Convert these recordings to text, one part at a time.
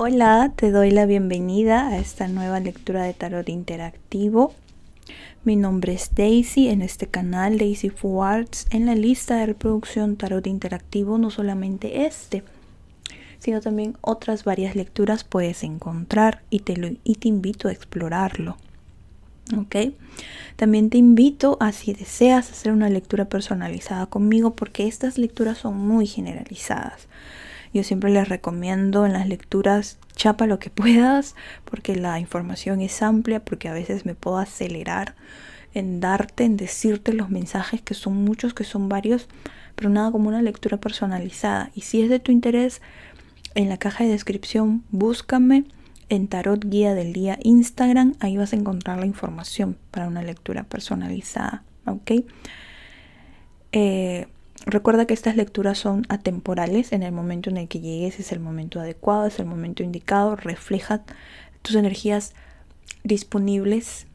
Hola, te doy la bienvenida a esta nueva lectura de tarot interactivo. Mi nombre es Daisy en este canal Daisy Fuarts en la lista de reproducción tarot interactivo, no solamente este, sino también otras varias lecturas puedes encontrar y te, te invito a explorarlo. ¿Ok? También te invito a si deseas hacer una lectura personalizada conmigo porque estas lecturas son muy generalizadas. Yo siempre les recomiendo en las lecturas chapa lo que puedas porque la información es amplia, porque a veces me puedo acelerar en darte, en decirte los mensajes que son muchos, que son varios, pero nada como una lectura personalizada. Y si es de tu interés, en la caja de descripción búscame en Tarot Guía del Día Instagram, ahí vas a encontrar la información para una lectura personalizada, ¿ok? Eh, Recuerda que estas lecturas son atemporales, en el momento en el que llegues es el momento adecuado, es el momento indicado, refleja tus energías disponibles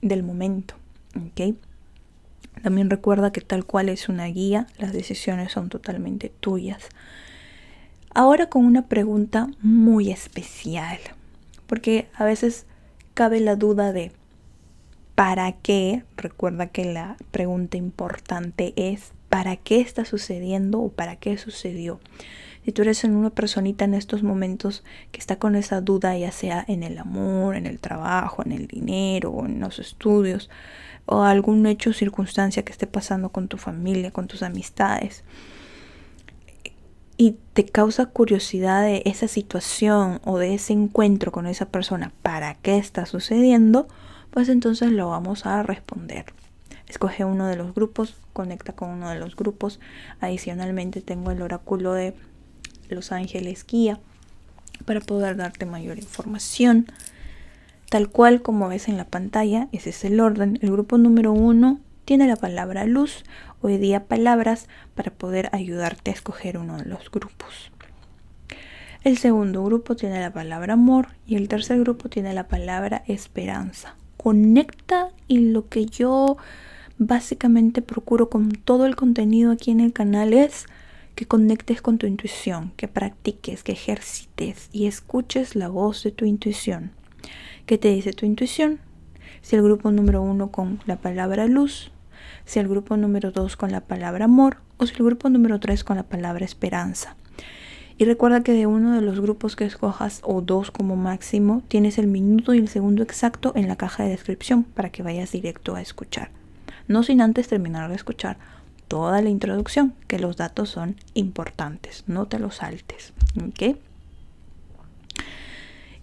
del momento. También recuerda que tal cual es una guía, las decisiones son totalmente tuyas. Ahora con una pregunta muy especial, porque a veces cabe la duda de ¿para qué? Recuerda que la pregunta importante es para qué está sucediendo o para qué sucedió. Si tú eres una personita en estos momentos que está con esa duda, ya sea en el amor, en el trabajo, en el dinero, en los estudios, o algún hecho o circunstancia que esté pasando con tu familia, con tus amistades, y te causa curiosidad de esa situación o de ese encuentro con esa persona, para qué está sucediendo, pues entonces lo vamos a responder escoge uno de los grupos, conecta con uno de los grupos. Adicionalmente tengo el oráculo de Los Ángeles Guía para poder darte mayor información. Tal cual como ves en la pantalla, ese es el orden. El grupo número uno tiene la palabra luz, hoy día palabras, para poder ayudarte a escoger uno de los grupos. El segundo grupo tiene la palabra amor y el tercer grupo tiene la palabra esperanza. Conecta y lo que yo básicamente procuro con todo el contenido aquí en el canal es que conectes con tu intuición, que practiques, que ejercites y escuches la voz de tu intuición. ¿Qué te dice tu intuición? Si el grupo número uno con la palabra luz, si el grupo número dos con la palabra amor o si el grupo número tres con la palabra esperanza. Y recuerda que de uno de los grupos que escojas o dos como máximo, tienes el minuto y el segundo exacto en la caja de descripción para que vayas directo a escuchar no sin antes terminar de escuchar toda la introducción, que los datos son importantes, no te los saltes.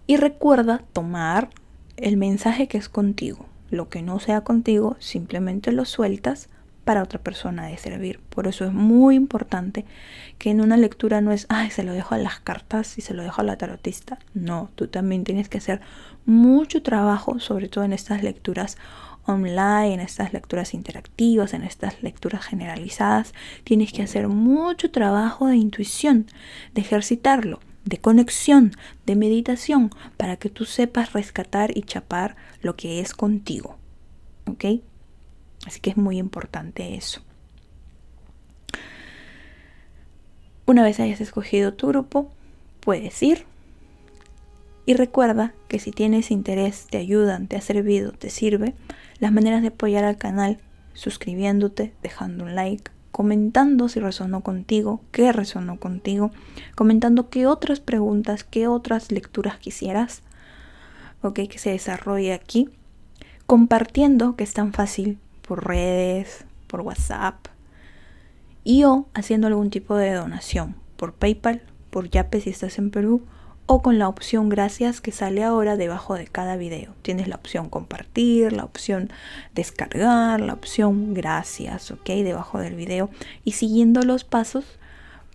Y recuerda tomar el mensaje que es contigo. Lo que no sea contigo, simplemente lo sueltas para otra persona de servir. Por eso es muy importante que en una lectura no es, ay, se lo dejo a las cartas y se lo dejo a la tarotista. No, tú también tienes que hacer mucho trabajo, sobre todo en estas lecturas online, en estas lecturas interactivas, en estas lecturas generalizadas, tienes que hacer mucho trabajo de intuición, de ejercitarlo, de conexión, de meditación, para que tú sepas rescatar y chapar lo que es contigo. ¿Ok? Así que es muy importante eso. Una vez hayas escogido tu grupo, puedes ir, y recuerda que si tienes interés, te ayudan, te ha servido, te sirve, las maneras de apoyar al canal, suscribiéndote, dejando un like, comentando si resonó contigo, qué resonó contigo, comentando qué otras preguntas, qué otras lecturas quisieras, que se desarrolle aquí, compartiendo que es tan fácil por redes, por WhatsApp, y o haciendo algún tipo de donación por PayPal, por Yape si estás en Perú, o con la opción gracias que sale ahora debajo de cada video. Tienes la opción compartir, la opción descargar, la opción gracias, ok, debajo del video. Y siguiendo los pasos,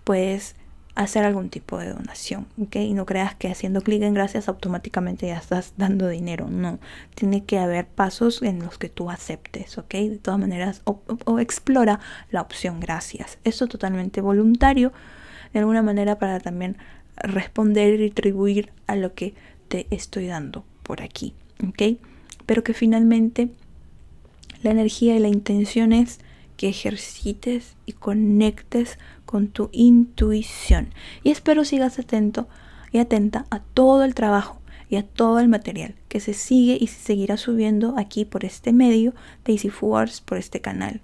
puedes hacer algún tipo de donación, ok. Y no creas que haciendo clic en gracias automáticamente ya estás dando dinero, no. Tiene que haber pasos en los que tú aceptes, ok. De todas maneras, o, explora la opción gracias. Esto es totalmente voluntario, de alguna manera para también responder y retribuir a lo que te estoy dando por aquí, ¿ok? Pero que finalmente la energía y la intención es que ejercites y conectes con tu intuición. Y espero sigas atento y atenta a todo el trabajo y a todo el material que se sigue y se seguirá subiendo aquí por este medio de Easy Force, por este canal.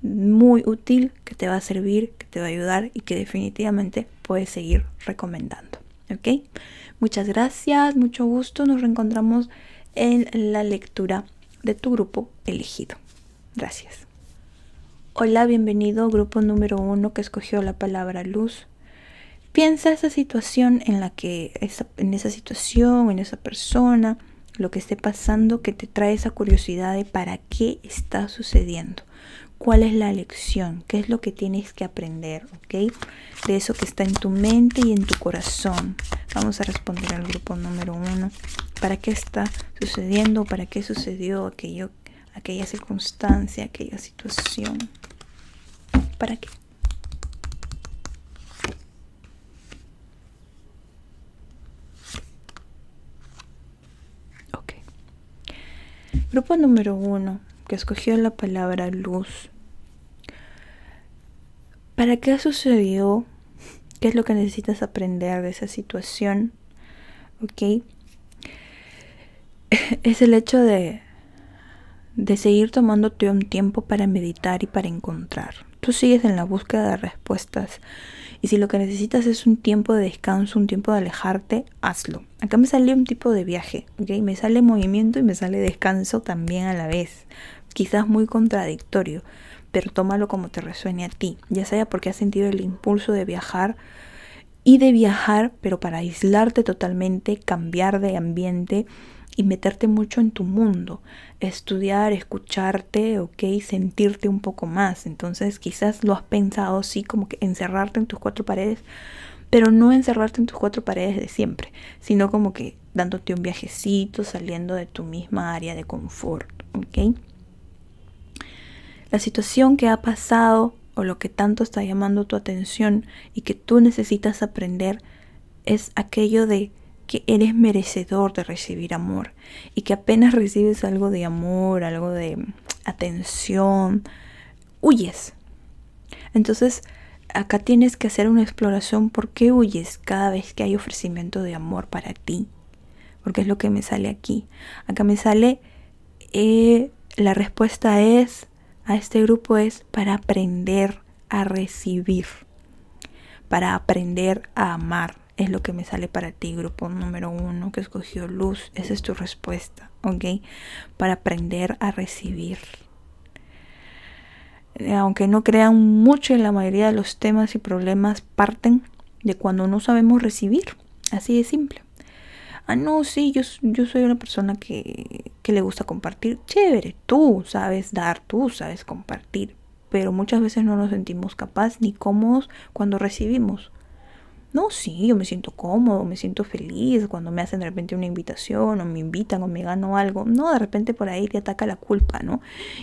Muy útil que te va a servir te va a ayudar y que definitivamente puedes seguir recomendando. ¿Ok? Muchas gracias, mucho gusto. Nos reencontramos en la lectura de tu grupo elegido. Gracias. Hola, bienvenido, grupo número uno que escogió la palabra luz. Piensa esa situación en la que, en esa situación, en esa persona, lo que esté pasando que te trae esa curiosidad de para qué está sucediendo cuál es la lección, qué es lo que tienes que aprender, ¿ok? De eso que está en tu mente y en tu corazón. Vamos a responder al grupo número uno. ¿Para qué está sucediendo? ¿Para qué sucedió aquello, aquella circunstancia, aquella situación? ¿Para qué? Grupo número uno que escogió la palabra luz. ¿Para qué ha sucedido? ¿Qué es lo que necesitas aprender de esa situación? ¿Ok? Es el hecho de, de seguir tomándote un tiempo para meditar y para encontrar. Tú sigues en la búsqueda de respuestas. Y si lo que necesitas es un tiempo de descanso, un tiempo de alejarte, hazlo. Acá me sale un tipo de viaje, ¿ok? Me sale movimiento y me sale descanso también a la vez quizás muy contradictorio, pero tómalo como te resuene a ti, ya sea porque has sentido el impulso de viajar y de viajar, pero para aislarte totalmente, cambiar de ambiente y meterte mucho en tu mundo, estudiar, escucharte, ok, sentirte un poco más. Entonces quizás lo has pensado, así, como que encerrarte en tus cuatro paredes, pero no encerrarte en tus cuatro paredes de siempre, sino como que dándote un viajecito, saliendo de tu misma área de confort, ok la situación que ha pasado o lo que tanto está llamando tu atención y que tú necesitas aprender es aquello de que eres merecedor de recibir amor y que apenas recibes algo de amor, algo de atención, huyes. Entonces, acá tienes que hacer una exploración por qué huyes cada vez que hay ofrecimiento de amor para ti. Porque es lo que me sale aquí. Acá me sale, eh, la respuesta es a este grupo es para aprender a recibir, para aprender a amar. Es lo que me sale para ti, grupo número uno que escogió luz. Esa es tu respuesta, ¿ok? Para aprender a recibir eh, aunque no crean mucho en la mayoría de los temas y problemas, parten de cuando no sabemos recibir. Así de simple ah, no, sí, yo, yo soy una persona que, que le gusta compartir. Chévere, tú sabes dar, tú sabes compartir, pero muchas veces no nos sentimos capaz ni cómodos cuando recibimos. No, sí, yo me siento cómodo, me siento feliz cuando me hacen de repente una invitación o me invitan o me gano algo. No, de repente por ahí te ataca la culpa, ¿no?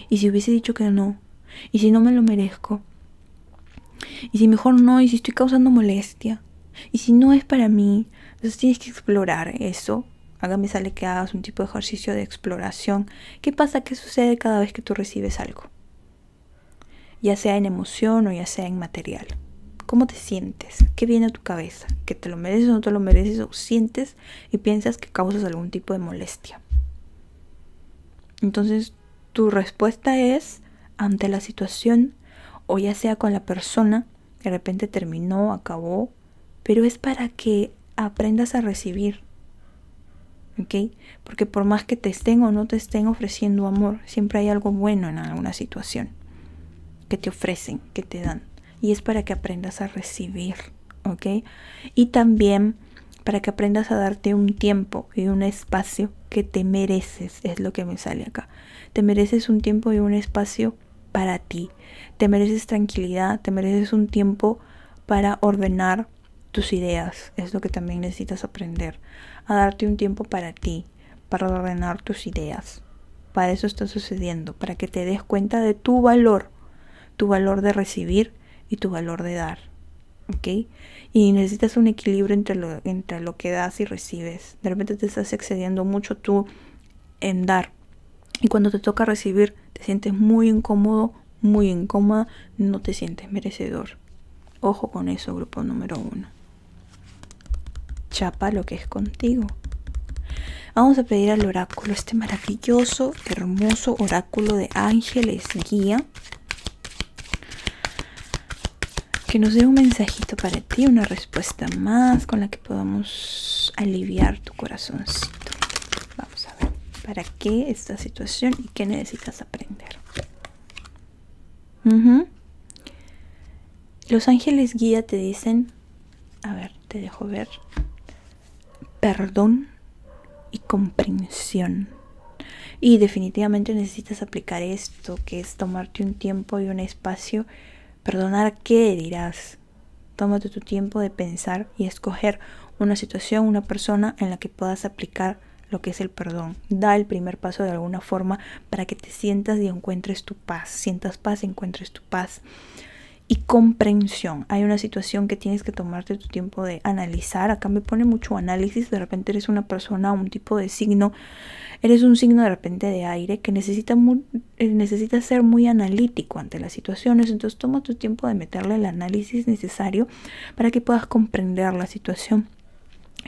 Y si hubiese dicho que no, y si no me lo merezco, y si mejor no, y si estoy causando molestia, y si no es para mí, entonces tienes que explorar eso. Hágame sale que hagas un tipo de ejercicio de exploración. ¿Qué pasa? ¿Qué sucede cada vez que tú recibes algo? Ya sea en emoción o ya sea en material. ¿Cómo te sientes? ¿Qué viene a tu cabeza? ¿Que te lo mereces o no te lo mereces? ¿O sientes y piensas que causas algún tipo de molestia? Entonces, tu respuesta es ante la situación o ya sea con la persona, de repente terminó, acabó, pero es para que aprendas a recibir. ¿Ok? Porque por más que te estén o no te estén ofreciendo amor, siempre hay algo bueno en alguna situación que te ofrecen, que te dan. Y es para que aprendas a recibir. ¿Ok? Y también para que aprendas a darte un tiempo y un espacio que te mereces, es lo que me sale acá. Te mereces un tiempo y un espacio para ti. Te mereces tranquilidad, te mereces un tiempo para ordenar tus ideas. Es lo que también necesitas aprender. A darte un tiempo para ti, para ordenar tus ideas. Para eso está sucediendo, para que te des cuenta de tu valor, tu valor de recibir y tu valor de dar. ¿Ok? Y necesitas un equilibrio entre lo, entre lo que das y recibes. De repente te estás excediendo mucho tú en dar. Y cuando te toca recibir, te sientes muy incómodo, muy incómoda, no te sientes merecedor. Ojo con eso, grupo número uno chapa lo que es contigo. Vamos a pedir al oráculo, este maravilloso, hermoso oráculo de ángeles guía, que nos dé un mensajito para ti, una respuesta más con la que podamos aliviar tu corazoncito. Vamos a ver, ¿para qué esta situación y qué necesitas aprender? Los ángeles guía te dicen, a ver, te dejo ver perdón y comprensión. Y definitivamente necesitas aplicar esto, que es tomarte un tiempo y un espacio. Perdonar qué dirás. Tómate tu tiempo de pensar y escoger una situación, una persona en la que puedas aplicar lo que es el perdón. Da el primer paso de alguna forma para que te sientas y encuentres tu paz. Sientas paz, encuentres tu paz y comprensión. Hay una situación que tienes que tomarte tu tiempo de analizar. Acá me pone mucho análisis. De repente eres una persona, un tipo de signo. Eres un signo de repente de aire que necesita, muy, eh, necesita ser muy analítico ante las situaciones. Entonces toma tu tiempo de meterle el análisis necesario para que puedas comprender la situación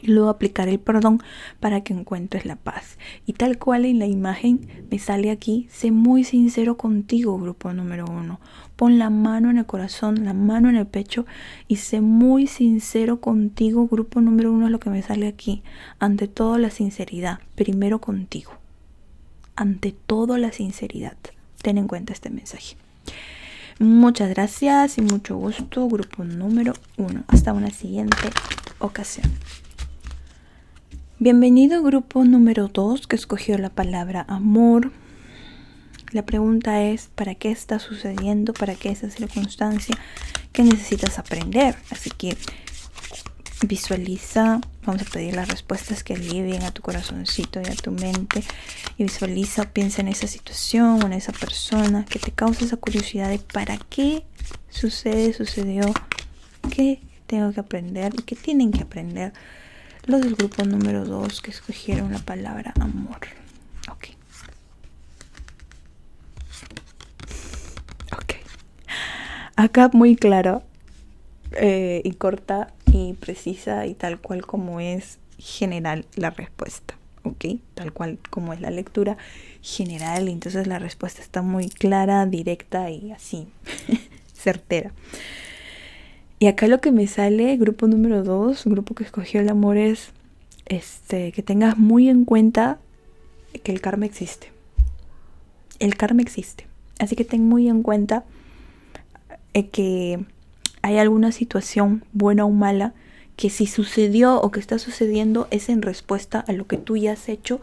y luego aplicar el perdón para que encuentres la paz. Y tal cual en la imagen me sale aquí, sé muy sincero contigo, grupo número uno. Pon la mano en el corazón, la mano en el pecho y sé muy sincero contigo, grupo número uno es lo que me sale aquí. Ante todo la sinceridad, primero contigo. Ante todo la sinceridad. Ten en cuenta este mensaje. Muchas gracias y mucho gusto, grupo número uno. Hasta una siguiente ocasión. Bienvenido grupo número 2 que escogió la palabra amor. La pregunta es, ¿para qué está sucediendo? ¿Para qué esa circunstancia Qué necesitas aprender? Así que visualiza, vamos a pedir las respuestas que alivien a tu corazoncito y a tu mente. Y visualiza piensa en esa situación o en esa persona que te causa esa curiosidad de para qué sucede, sucedió, qué tengo que aprender y qué tienen que aprender los del grupo número 2 que escogieron la palabra amor. Ok. Ok. Acá muy claro eh, y corta y precisa y tal cual como es general la respuesta. Ok, tal cual como es la lectura general, entonces la respuesta está muy clara, directa y así, certera. Y acá lo que me sale, grupo número 2, grupo que escogió el amor es este, que tengas muy en cuenta que el karma existe. El karma existe. Así que ten muy en cuenta eh, que hay alguna situación buena o mala que si sucedió o que está sucediendo es en respuesta a lo que tú ya has hecho,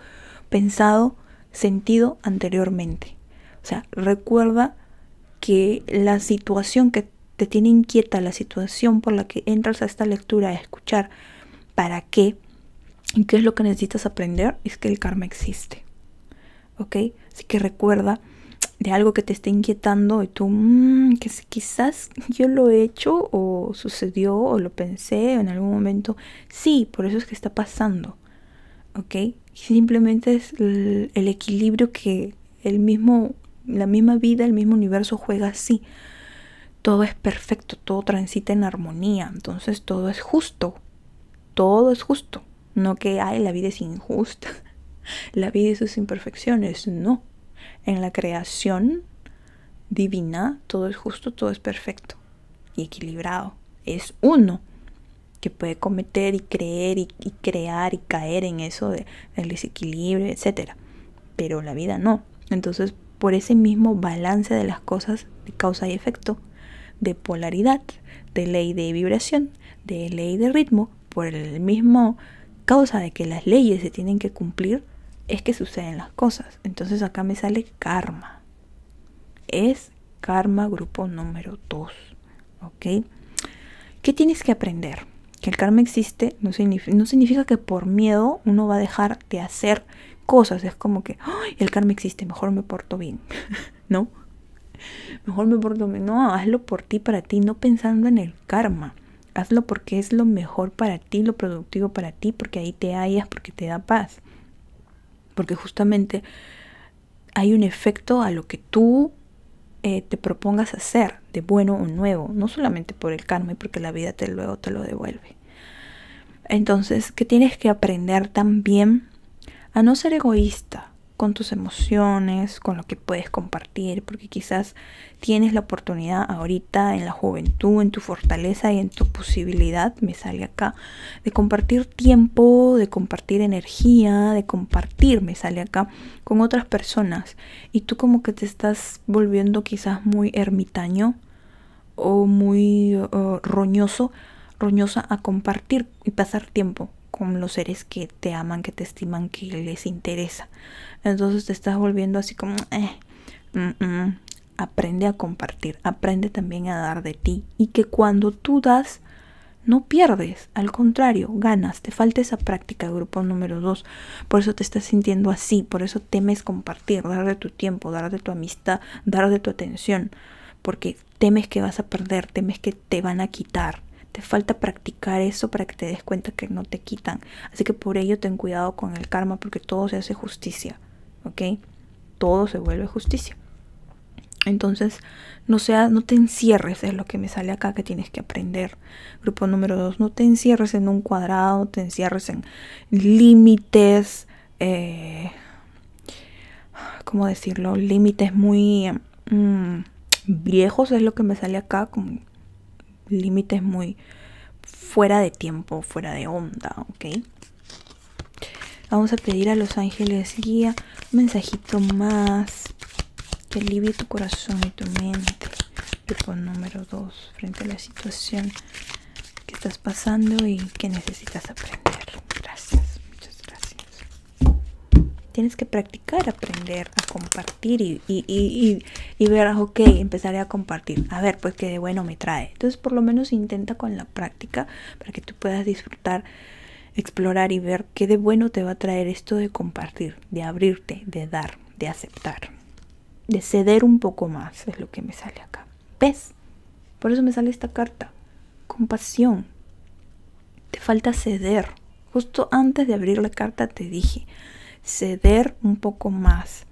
pensado, sentido anteriormente. O sea, recuerda que la situación que te tiene inquieta la situación por la que entras a esta lectura a escuchar para qué y qué es lo que necesitas aprender, es que el karma existe. ¿Ok? Así que recuerda de algo que te esté inquietando y tú, mmm, que quizás yo lo he hecho o sucedió o lo pensé en algún momento. Sí, por eso es que está pasando. ¿Ok? Simplemente es el, el equilibrio que el mismo, la misma vida, el mismo universo juega así todo es perfecto, todo transita en armonía, entonces todo es justo, todo es justo, no que ay, la vida es injusta, la vida y sus imperfecciones, no, en la creación divina todo es justo, todo es perfecto y equilibrado, es uno que puede cometer y creer y, crear y caer en eso de, del desequilibrio, etc. Pero la vida no. Entonces, por ese mismo balance de las cosas de causa y efecto, de polaridad, de ley de vibración, de ley de ritmo, por el mismo causa de que las leyes se tienen que cumplir, es que suceden las cosas. Entonces acá me sale karma. Es karma grupo número 2. ¿Ok? ¿Qué tienes que aprender? Que el karma existe no, significa que por miedo uno va a dejar de hacer cosas. Es como que, El karma existe, mejor me porto bien. ¿No? Mejor me porto No, hazlo por ti, para ti, no pensando en el karma. Hazlo porque es lo mejor para ti, lo productivo para ti, porque ahí te hallas, porque te da paz. Porque justamente hay un efecto a lo que tú eh, te propongas hacer, de bueno o nuevo, no solamente por el karma y porque la vida te luego te lo devuelve. Entonces, que tienes que aprender también a no ser egoísta, con tus emociones, con lo que puedes compartir, porque quizás tienes la oportunidad ahorita en la juventud, en tu fortaleza y en tu posibilidad, me sale acá, de compartir tiempo, de compartir energía, de compartir, me sale acá, con otras personas. Y tú como que te estás volviendo quizás muy ermitaño o muy uh, roñoso, roñosa a compartir y pasar tiempo con los seres que te aman, que te estiman, que les interesa. Entonces te estás volviendo así como, eh, mm, mm, aprende a compartir, aprende también a dar de ti y que cuando tú das, no pierdes, al contrario, ganas, te falta esa práctica grupo número dos, por eso te estás sintiendo así, por eso temes compartir, dar de tu tiempo, dar de tu amistad, dar de tu atención, porque temes que vas a perder, temes que te van a quitar. Te falta practicar eso para que te des cuenta que no te quitan. Así que por ello ten cuidado con el karma porque todo se hace justicia. ¿Ok? Todo se vuelve justicia. Entonces, no sea, no te encierres, es lo que me sale acá que tienes que aprender. Grupo número dos, no te encierres en un cuadrado, te encierres en límites, eh, ¿cómo decirlo? Límites muy mm, viejos, es lo que me sale acá, límites muy fuera de tiempo, fuera de onda, ¿ok? Vamos a pedir a los ángeles guía un mensajito más que alivie tu corazón y tu mente. Tipo número dos, frente a la situación que estás pasando y que necesitas aprender. tienes que practicar, aprender a compartir y, y, ver, ah, ok, empezaré a compartir. A ver, pues qué de bueno me trae. Entonces, por lo menos intenta con la práctica para que tú puedas disfrutar, explorar y ver qué de bueno te va a traer esto de compartir, de abrirte, de dar, de aceptar, de ceder un poco más, es lo que me sale acá. ¿Ves? Por eso me sale esta carta. Compasión. Te falta ceder. Justo antes de abrir la carta te dije, ceder un poco más.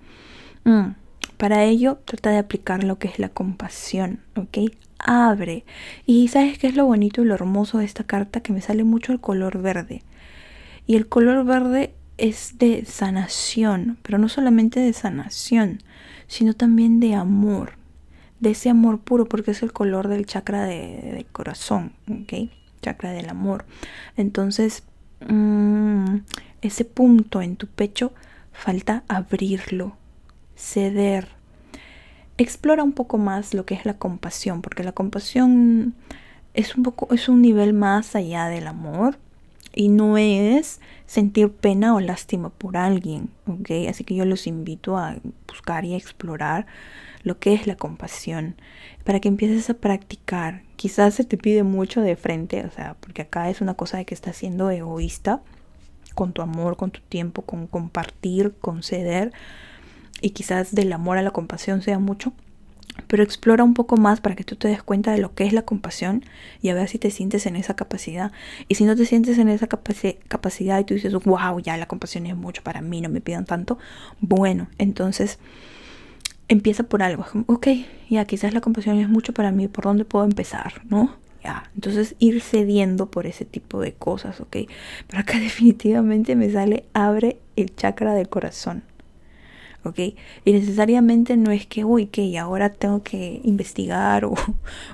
Mm, para ello, trata de aplicar lo que es la compasión, ¿ok? Abre. Y sabes qué es lo bonito y lo hermoso de esta carta, que me sale mucho el color verde. Y el color verde es de sanación, pero no solamente de sanación, sino también de amor, de ese amor puro, porque es el color del chakra de, del corazón, ¿ok? Chakra del amor. Entonces, mm, ese punto en tu pecho, falta abrirlo, ceder. Explora un poco más lo que es la compasión, porque la compasión es un poco es un nivel más allá del amor y no es sentir pena o lástima por alguien, Así que yo los invito a buscar y explorar lo que es la compasión para que empieces a practicar. Quizás se te pide mucho de frente, o sea, porque acá es una cosa de que estás siendo egoísta con tu amor, con tu tiempo, con compartir, con ceder. Y quizás del amor a la compasión sea mucho. Pero explora un poco más para que tú te des cuenta de lo que es la compasión y a ver si te sientes en esa capacidad. Y si no te sientes en esa capacidad y tú dices, wow, ya la compasión es mucho para mí, no me pidan tanto. Bueno, entonces empieza por algo. Ok, ya quizás la compasión es mucho para mí, ¿por dónde puedo empezar? ¿No? Entonces ir cediendo por ese tipo de cosas, ¿ok? Pero acá definitivamente me sale abre el chakra del corazón. Y necesariamente no es que, uy, que ahora tengo que investigar o,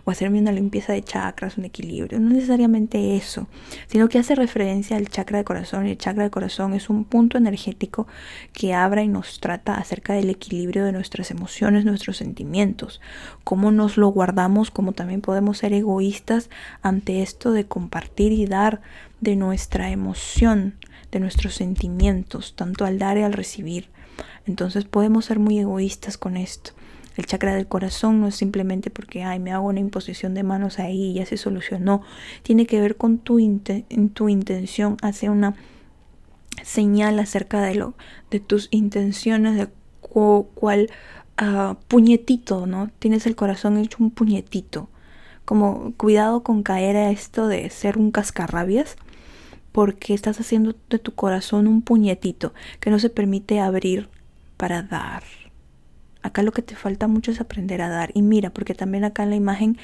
hacerme una limpieza de chakras, un equilibrio, no necesariamente eso, sino que hace referencia al chakra de corazón y el chakra de corazón es un punto energético que abra y nos trata acerca del equilibrio de nuestras emociones, nuestros sentimientos, cómo nos lo guardamos, cómo también podemos ser egoístas ante esto de compartir y dar de nuestra emoción, de nuestros sentimientos, tanto al dar y al recibir. Entonces podemos ser muy egoístas con esto. El chakra del corazón no es simplemente porque, ay, me hago una imposición de manos ahí y ya se solucionó. Tiene que ver con tu, intención hace una señal acerca de, lo, de tus intenciones, de cuál ah, puñetito, ¿no? Tienes el corazón hecho un puñetito. Como cuidado con caer a esto de ser un cascarrabias porque estás haciendo de tu corazón un puñetito que no se permite abrir para dar. Acá lo que te falta mucho es aprender a dar. Y mira, porque también acá en la imagen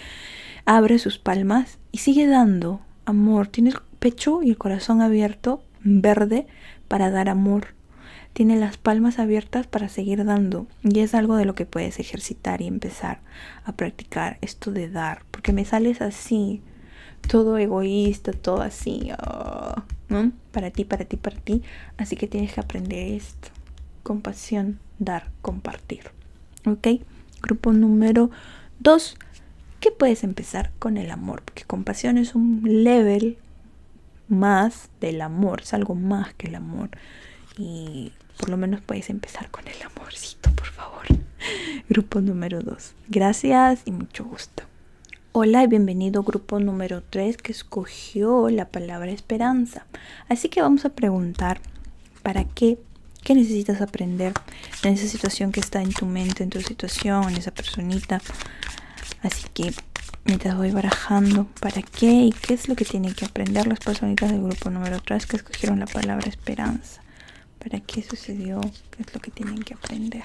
abre sus palmas y sigue dando amor. Tiene pecho y el corazón abierto, verde, para dar amor. Tiene las palmas abiertas para seguir dando. Y es algo de lo que puedes ejercitar y empezar a practicar esto de dar. Porque me sales así, todo egoísta, todo así, oh, ¿no? Para ti, para ti, para ti. Así que tienes que aprender esto. Compasión, dar, compartir. ¿Ok? Grupo número 2. ¿qué puedes empezar con el amor. Porque compasión es un level más del amor. Es algo más que el amor. Y por lo menos puedes empezar con el amorcito, por favor. Grupo número 2. Gracias y mucho gusto. Hola y bienvenido grupo número 3 que escogió la palabra esperanza. Así que vamos a preguntar, ¿para qué? ¿Qué necesitas aprender en esa situación que está en tu mente, en tu situación, en esa personita? Así que mientras voy barajando, ¿para qué y qué es lo que tienen que aprender las personitas del grupo número 3 que escogieron la palabra esperanza? ¿Para qué sucedió? ¿Qué es lo que tienen que aprender?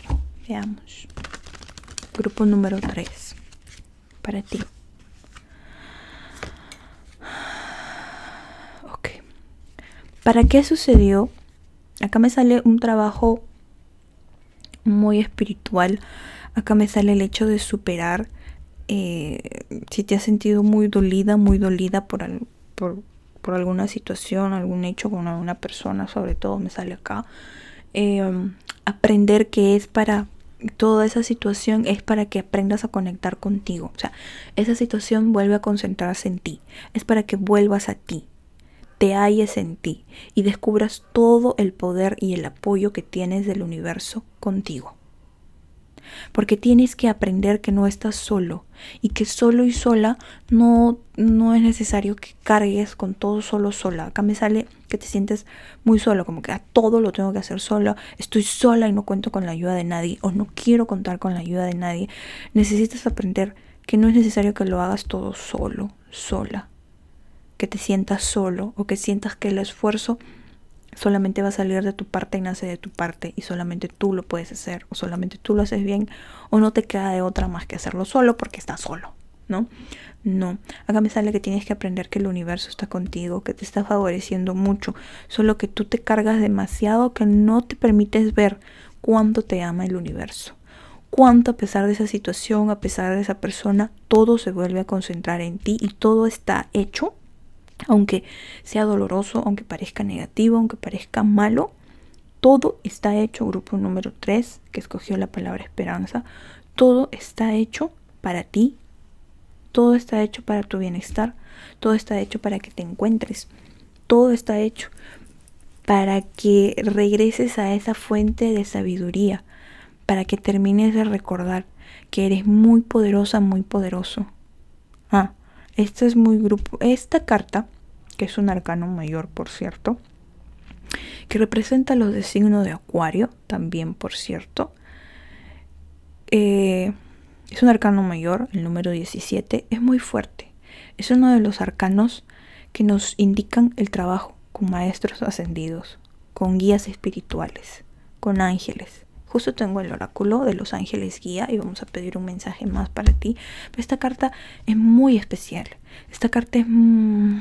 Veamos. Grupo número 3. Para ti. Ok. ¿Para qué sucedió? Acá me sale un trabajo muy espiritual. Acá me sale el hecho de superar. Eh, si te has sentido muy dolida, muy dolida por, por, alguna situación, algún hecho con alguna persona, sobre todo me sale acá. Eh, aprender que es para toda esa situación es para que aprendas a conectar contigo. O sea, esa situación vuelve a concentrarse en ti. Es para que vuelvas a ti, te halles en ti y descubras todo el poder y el apoyo que tienes del universo contigo porque tienes que aprender que no estás solo y que solo y sola no, no es necesario que cargues con todo solo sola. Acá me sale que te sientes muy solo, como que a ah, todo lo tengo que hacer sola, estoy sola y no cuento con la ayuda de nadie o no quiero contar con la ayuda de nadie. Necesitas aprender que no es necesario que lo hagas todo solo, sola, que te sientas solo o que sientas que el esfuerzo solamente va a salir de tu parte y nace de tu parte y solamente tú lo puedes hacer o solamente tú lo haces bien o no te queda de otra más que hacerlo solo porque estás solo, ¿no? No, acá me sale que tienes que aprender que el universo está contigo, que te está favoreciendo mucho, solo que tú te cargas demasiado que no te permites ver cuánto te ama el universo cuánto a pesar de esa situación, a pesar de esa persona, todo se vuelve a concentrar en ti y todo está hecho aunque sea doloroso, aunque parezca negativo, aunque parezca malo, todo está hecho, grupo número 3, que escogió la palabra esperanza, todo está hecho para ti, todo está hecho para tu bienestar, todo está hecho para que te encuentres, todo está hecho para que regreses a esa fuente de sabiduría, para que termines de recordar que eres muy poderosa, muy poderoso. Ah, esta es muy grupo. Esta carta, que es un arcano mayor, por cierto, que representa los de signo de Acuario, también, por cierto. Eh, es un arcano mayor, el número 17, es muy fuerte. Es uno de los arcanos que nos indican el trabajo con maestros ascendidos, con guías espirituales, con ángeles. Justo tengo el oráculo de los ángeles guía y vamos a pedir un mensaje más para ti. esta carta es muy especial. Esta carta es... Mm,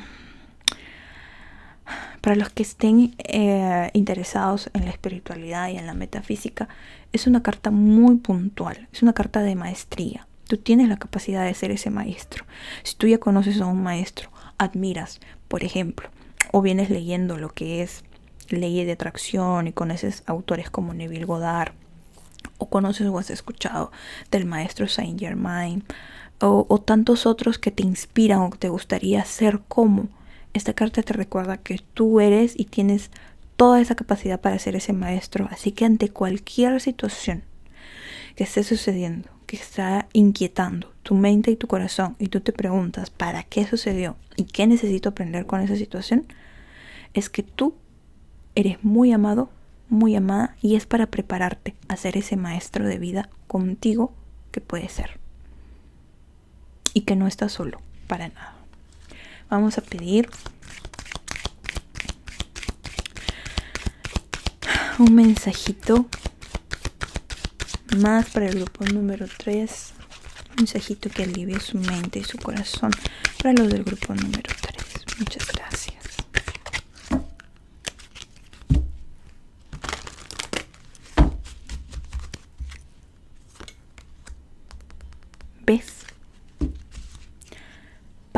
para los que estén eh, interesados en la espiritualidad y en la metafísica, es una carta muy puntual, es una carta de maestría. Tú tienes la capacidad de ser ese maestro. Si tú ya conoces a un maestro, admiras, por ejemplo, o vienes leyendo lo que es leyes de atracción y con esos autores como Neville Goddard o conoces o has escuchado del maestro Saint Germain o, o tantos otros que te inspiran o que te gustaría ser como. Esta carta te recuerda que tú eres y tienes toda esa capacidad para ser ese maestro. Así que ante cualquier situación que esté sucediendo, que está inquietando tu mente y tu corazón, y tú te preguntas para qué sucedió y qué necesito aprender con esa situación, es que tú Eres muy amado, muy amada y es para prepararte a ser ese maestro de vida contigo que puede ser. Y que no estás solo, para nada. Vamos a pedir un mensajito más para el grupo número 3. Un mensajito que alivie su mente y su corazón para los del grupo número 3. Muchas gracias.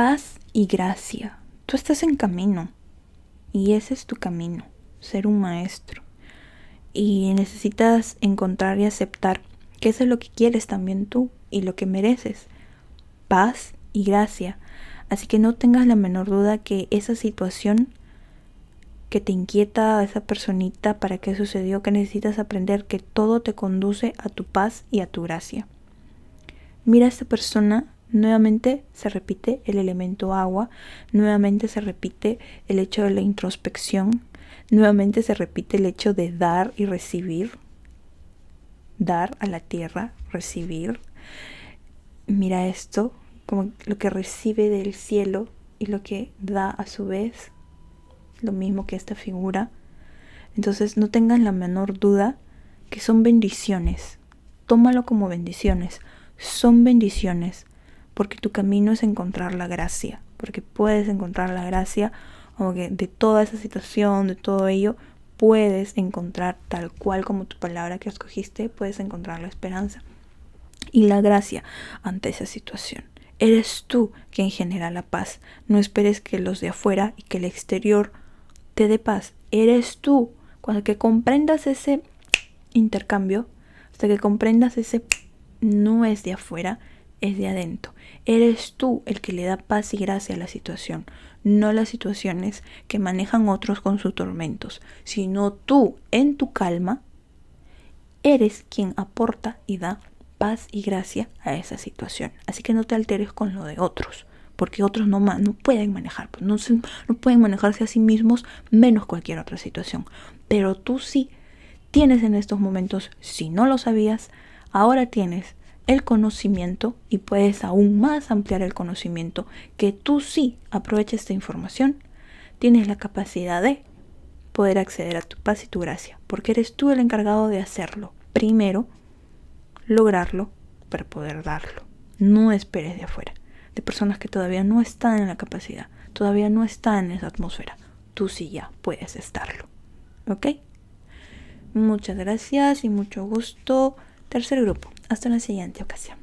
paz y gracia. Tú estás en camino y ese es tu camino, ser un maestro. Y necesitas encontrar y aceptar que eso es lo que quieres también tú y lo que mereces. Paz y gracia. Así que no tengas la menor duda que esa situación que te inquieta a esa personita, para qué sucedió, que necesitas aprender, que todo te conduce a tu paz y a tu gracia. Mira a esta persona Nuevamente se repite el elemento agua, nuevamente se repite el hecho de la introspección, nuevamente se repite el hecho de dar y recibir, dar a la tierra, recibir. Mira esto, como lo que recibe del cielo y lo que da a su vez, lo mismo que esta figura. Entonces no tengan la menor duda que son bendiciones. Tómalo como bendiciones. Son bendiciones porque tu camino es encontrar la gracia, porque puedes encontrar la gracia, como de toda esa situación, de todo ello, puedes encontrar tal cual como tu palabra que escogiste, puedes encontrar la esperanza y la gracia ante esa situación. Eres tú quien genera la paz. No esperes que los de afuera y que el exterior te dé paz. Eres tú. Cuando que comprendas ese intercambio, hasta que comprendas ese no es de afuera, es de adentro. Eres tú el que le da paz y gracia a la situación, no las situaciones que manejan otros con sus tormentos, sino tú en tu calma eres quien aporta y da paz y gracia a esa situación. Así que no te alteres con lo de otros, porque otros no, pueden manejar, pues, no pueden manejarse a sí mismos menos cualquier otra situación. Pero tú sí tienes en estos momentos, si no lo sabías, ahora tienes el conocimiento y puedes aún más ampliar el conocimiento, que tú sí aproveches esta información, tienes la capacidad de poder acceder a tu paz y tu gracia, porque eres tú el encargado de hacerlo. Primero, lograrlo para poder darlo. No esperes de afuera, de personas que todavía no están en la capacidad, todavía no están en esa atmósfera. Tú sí ya puedes estarlo. ¿Ok? Muchas gracias y mucho gusto. Tercer grupo. Hasta la siguiente ocasión.